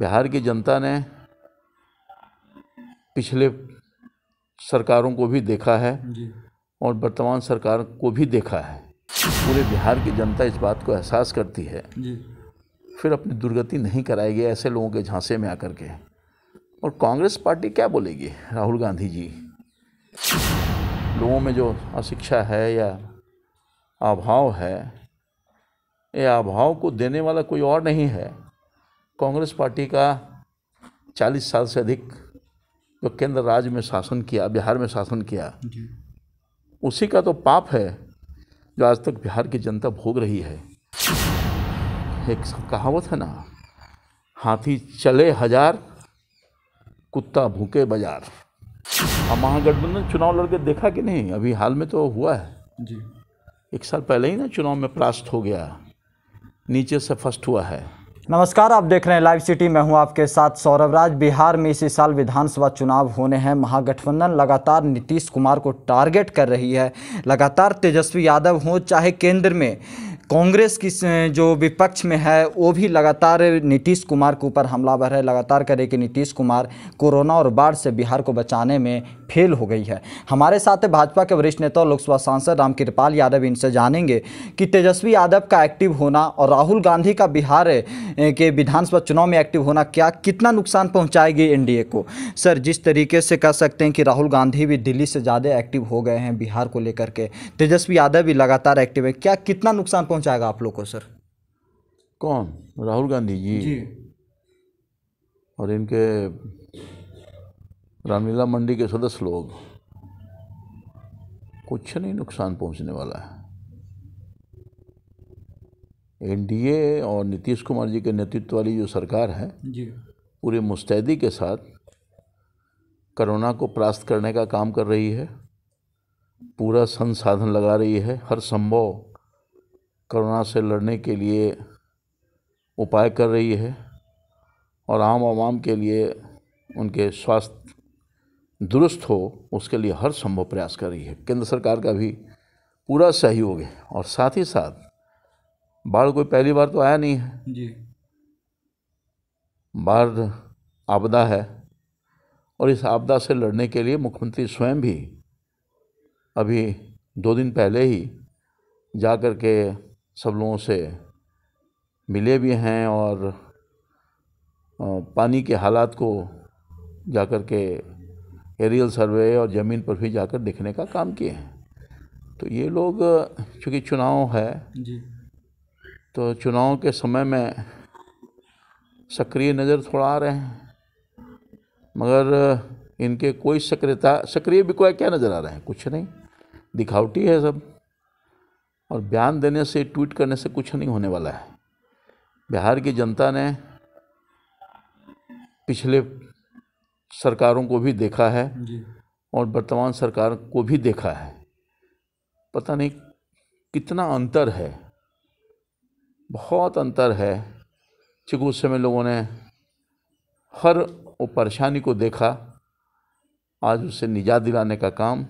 बिहार की जनता ने पिछले सरकारों को भी देखा है और वर्तमान सरकार को भी देखा है पूरे बिहार की जनता इस बात को एहसास करती है फिर अपनी दुर्गति नहीं कराएगी ऐसे लोगों के झांसे में आकर के और कांग्रेस पार्टी क्या बोलेगी राहुल गांधी जी लोगों में जो अशिक्षा है या अभाव है ये अभाव को देने वाला कोई और नहीं है कांग्रेस पार्टी का 40 साल से अधिक जो केंद्र राज्य में शासन किया बिहार में शासन किया उसी का तो पाप है जो आज तक बिहार की जनता भोग रही है एक कहावत है ना हाथी चले हजार कुत्ता भूखे बाजार अब महागठबंधन चुनाव लड़के देखा कि नहीं अभी हाल में तो हुआ है जी एक साल पहले ही ना चुनाव में परास्त हो गया नीचे से फर्स्ट हुआ है नमस्कार आप देख रहे हैं लाइव सिटी मैं हूं आपके साथ सौरभ राज बिहार में इसी साल विधानसभा चुनाव होने हैं महागठबंधन लगातार नीतीश कुमार को टारगेट कर रही है लगातार तेजस्वी यादव हो चाहे केंद्र में कांग्रेस की जो विपक्ष में है वो भी लगातार नीतीश कुमार के ऊपर हमलावर है लगातार करे कि नीतीश कुमार कोरोना और बाढ़ से बिहार को बचाने में फेल हो गई है हमारे साथ भाजपा के वरिष्ठ नेता और लोकसभा सांसद राम कृपाल यादव इनसे जानेंगे कि तेजस्वी यादव का एक्टिव होना और राहुल गांधी का बिहार के विधानसभा चुनाव में एक्टिव होना क्या कितना नुकसान पहुँचाएगी एन को सर जिस तरीके से कह सकते हैं कि राहुल गांधी भी दिल्ली से ज़्यादा एक्टिव हो गए हैं बिहार को लेकर के तेजस्वी यादव भी लगातार एक्टिव है क्या कितना नुकसान पहुंचाएगा आप लोग को सर कौन राहुल गांधी जी जी और इनके रामलीला मंडी के सदस्य लोग कुछ नहीं नुकसान पहुंचने वाला है एनडीए और नीतीश कुमार जी के नेतृत्व वाली जो सरकार है जी। पूरी मुस्तैदी के साथ कोरोना को परास्त करने का काम कर रही है पूरा संसाधन लगा रही है हर संभव कोरोना से लड़ने के लिए उपाय कर रही है और आम आवाम के लिए उनके स्वास्थ्य दुरुस्त हो उसके लिए हर संभव प्रयास कर रही है केंद्र सरकार का भी पूरा सहयोग है और साथ ही साथ बाढ़ कोई पहली बार तो आया नहीं है जी बाढ़ आपदा है और इस आपदा से लड़ने के लिए मुख्यमंत्री स्वयं भी अभी दो दिन पहले ही जा कर के सब लोगों से मिले भी हैं और पानी के हालात को जा कर के एरियल सर्वे और ज़मीन पर भी जाकर देखने का काम किए हैं तो ये लोग चूँकि चुनाव है जी तो चुनाव के समय में सक्रिय नज़र थोड़ा आ रहे हैं मगर इनके कोई सक्रियता सक्रिय भी कोई क्या नज़र आ रहे हैं कुछ नहीं दिखावटी है सब और बयान देने से ट्वीट करने से कुछ नहीं होने वाला है बिहार की जनता ने पिछले सरकारों को भी देखा है और वर्तमान सरकार को भी देखा है पता नहीं कितना अंतर है बहुत अंतर है चिकित्सा में लोगों ने हर वो परेशानी को देखा आज उसे निजात दिलाने का काम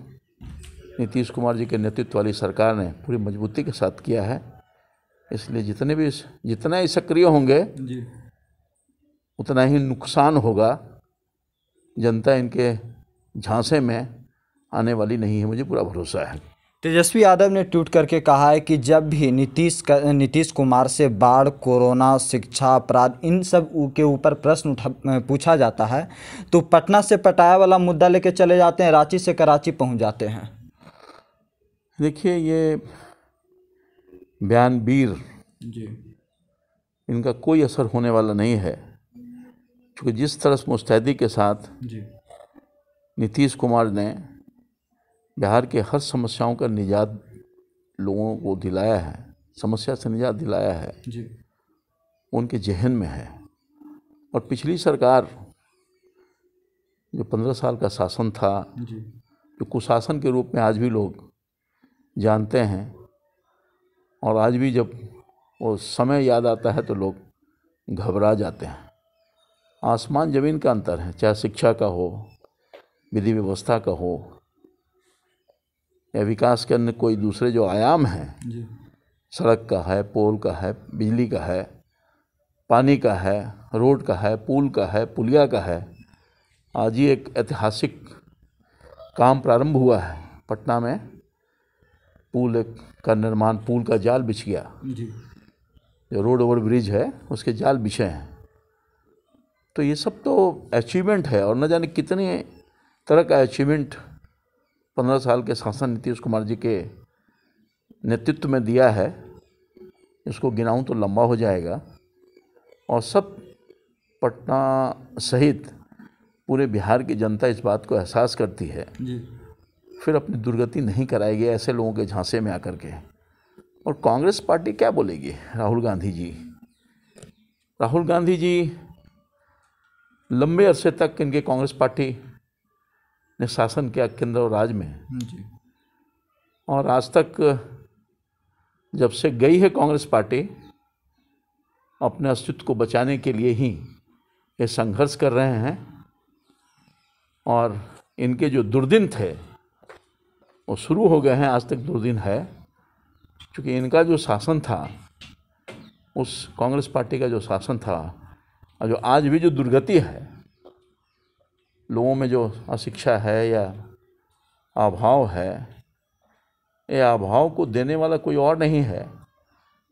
नीतीश कुमार जी के नेतृत्व वाली सरकार ने पूरी मजबूती के साथ किया है इसलिए जितने भी जितना ही सक्रिय होंगे उतना ही नुकसान होगा जनता इनके झांसे में आने वाली नहीं है मुझे पूरा भरोसा है तेजस्वी यादव ने ट्वीट करके कहा है कि जब भी नीतीश नीतीश कुमार से बाढ़ कोरोना शिक्षा अपराध इन सब के ऊपर प्रश्न पूछा जाता है तो पटना से पटाया वाला मुद्दा लेके चले जाते हैं रांची से कराची पहुंच जाते हैं देखिए ये बयानबीर जी इनका कोई असर होने वाला नहीं है क्योंकि जिस तरह से मुस्तैदी के साथ नीतीश कुमार ने बिहार के हर समस्याओं का निजात लोगों को दिलाया है समस्या से निजात दिलाया है जी। उनके जहन में है और पिछली सरकार जो पंद्रह साल का शासन था जो कुशासन के रूप में आज भी लोग जानते हैं और आज भी जब वो समय याद आता है तो लोग घबरा जाते हैं आसमान ज़मीन का अंतर है चाहे शिक्षा का हो विधि व्यवस्था का हो या विकास के अन्य कोई दूसरे जो आयाम हैं सड़क का है पोल का है बिजली का है पानी का है रोड का है पुल का है पुलिया का है आज ही एक ऐतिहासिक काम प्रारंभ हुआ है पटना में पुल का निर्माण पुल का जाल बिछ गया जो रोड ओवर ब्रिज है उसके जाल बिछे हैं तो ये सब तो अचीवमेंट है और न जाने कितने तरह का अचीवमेंट पंद्रह साल के शासन नीतीश कुमार जी के नेतृत्व में दिया है इसको गिनाऊँ तो लंबा हो जाएगा और सब पटना सहित पूरे बिहार की जनता इस बात को एहसास करती है जी। फिर अपनी दुर्गति नहीं कराएगी ऐसे लोगों के झांसे में आकर के और कांग्रेस पार्टी क्या बोलेगी राहुल गांधी जी राहुल गांधी जी लंबे अरसे तक इनके कांग्रेस पार्टी ने शासन किया केंद्र और राज्य में हाँ जी और आज तक जब से गई है कांग्रेस पार्टी अपने अस्तित्व को बचाने के लिए ही ये संघर्ष कर रहे हैं और इनके जो दुर्दिन थे वो शुरू हो गए हैं आज तक दो दिन है क्योंकि इनका जो शासन था उस कांग्रेस पार्टी का जो शासन था और जो आज भी जो दुर्गति है लोगों में जो अशिक्षा है या अभाव है ये अभाव को देने वाला कोई और नहीं है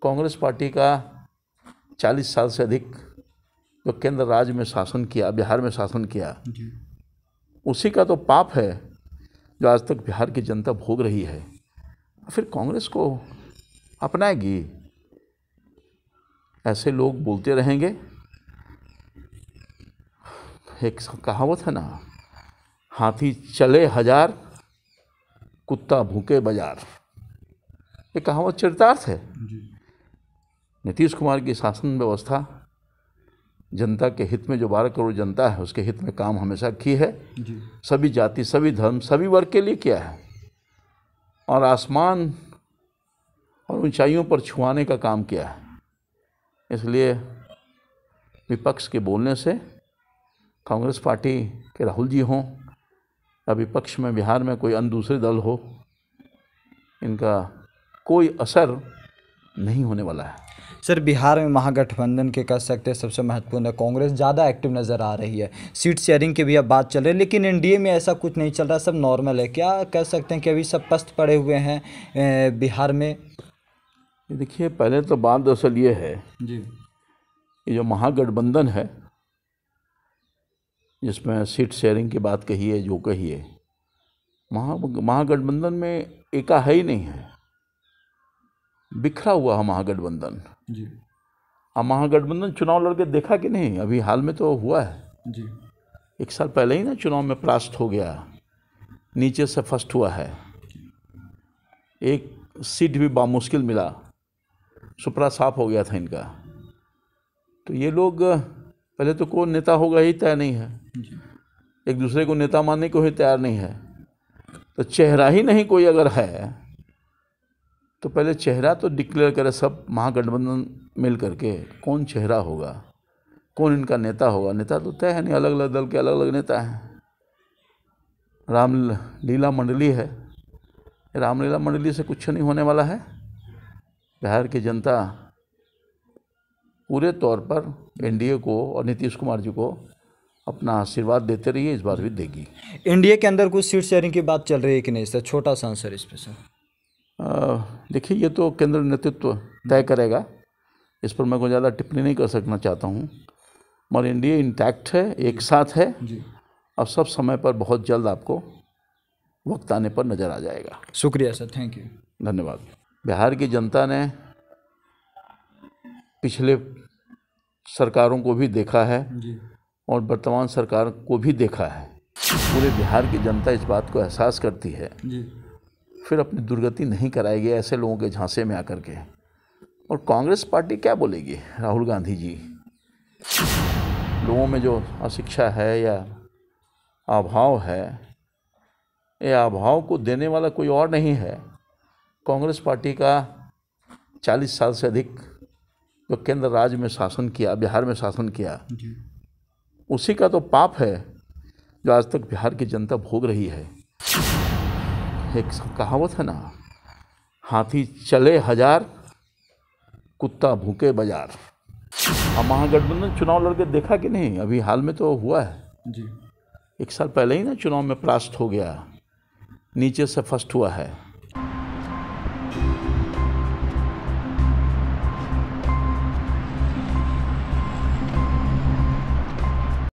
कांग्रेस पार्टी का 40 साल से अधिक जो केंद्र राज्य में शासन किया बिहार में शासन किया उसी का तो पाप है जो आज तक बिहार की जनता भोग रही है फिर कांग्रेस को अपनाएगी ऐसे लोग बोलते रहेंगे एक कहावत है ना हाथी चले हजार कुत्ता भूखे बाजार ये कहावत चरितार्थ है नीतीश कुमार की शासन व्यवस्था जनता के हित में जो बारह करोड़ जनता है उसके हित में काम हमेशा की है सभी जाति सभी धर्म सभी वर्ग के लिए किया है और आसमान और ऊंचाइयों पर छुआने का काम किया है इसलिए विपक्ष के बोलने से कांग्रेस पार्टी के राहुल जी हों या विपक्ष में बिहार में कोई अन्य दूसरे दल हो इनका कोई असर नहीं होने वाला है सर बिहार में महागठबंधन के कह सकते हैं सबसे महत्वपूर्ण है कांग्रेस ज़्यादा एक्टिव नज़र आ रही है सीट शेयरिंग की भी अब बात चल रही है लेकिन एनडीए में ऐसा कुछ नहीं चल रहा सब नॉर्मल है क्या कह सकते हैं कि अभी सब पस्त पड़े हुए हैं बिहार में देखिए पहले तो बात दरअसल ये है जी जो महागठबंधन है जिसमें सीट शेयरिंग की बात कही है जो कही है महा महागठबंधन में एका है ही नहीं है बिखरा हुआ है महागठबंधन जी अब महागठबंधन चुनाव लड़के देखा कि नहीं अभी हाल में तो हुआ है जी एक साल पहले ही ना चुनाव में परास्त हो गया नीचे से फर्स्ट हुआ है एक सीट भी बामुश्किल मिला सुपरा साफ हो गया था इनका तो ये लोग पहले तो कौन नेता होगा ही तय नहीं है एक दूसरे को नेता मानने को ही तैयार नहीं है तो चेहरा ही नहीं कोई अगर है तो पहले चेहरा तो डिक्लेयर करे सब महागठबंधन मिल करके कौन चेहरा होगा कौन इनका नेता होगा नेता तो तय है नहीं अलग अलग दल के अलग अलग नेता हैं राम लीला मंडली है रामलीला मंडली से कुछ नहीं होने वाला है बिहार की जनता पूरे तौर पर एनडीए को और नीतीश कुमार जी को अपना आशीर्वाद देते रहिए इस बार भी देगी एनडीए के अंदर कुछ सीट शेयरिंग की बात चल रही है कि नहीं सर छोटा सा आंसर इस पर सर देखिए ये तो केंद्र नेतृत्व तय हम्म। करेगा इस पर मैं कोई ज़्यादा टिप्पणी नहीं कर सकना चाहता हूँ मगर इंडिया इंटैक्ट है एक साथ है अब सब समय पर बहुत जल्द आपको वक्त आने पर नज़र आ जाएगा शुक्रिया सर थैंक यू धन्यवाद बिहार की जनता ने पिछले सरकारों को भी देखा है और वर्तमान सरकार को भी देखा है पूरे बिहार की जनता इस बात को एहसास करती है फिर अपनी दुर्गति नहीं कराएगी ऐसे लोगों के झांसे में आकर के और कांग्रेस पार्टी क्या बोलेगी राहुल गांधी जी लोगों में जो अशिक्षा है या अभाव है ये अभाव को देने वाला कोई और नहीं है कांग्रेस पार्टी का 40 साल से अधिक जो केंद्र राज्य में शासन किया बिहार में शासन किया उसी का तो पाप है जो आज तक बिहार की जनता भोग रही है एक कहावत है ना हाथी चले हजार कुत्ता भूखे बाजार अब महागठबंधन चुनाव लड़के देखा कि नहीं अभी हाल में तो हुआ है जी एक साल पहले ही ना चुनाव में परास्त हो गया नीचे से फर्स्ट हुआ है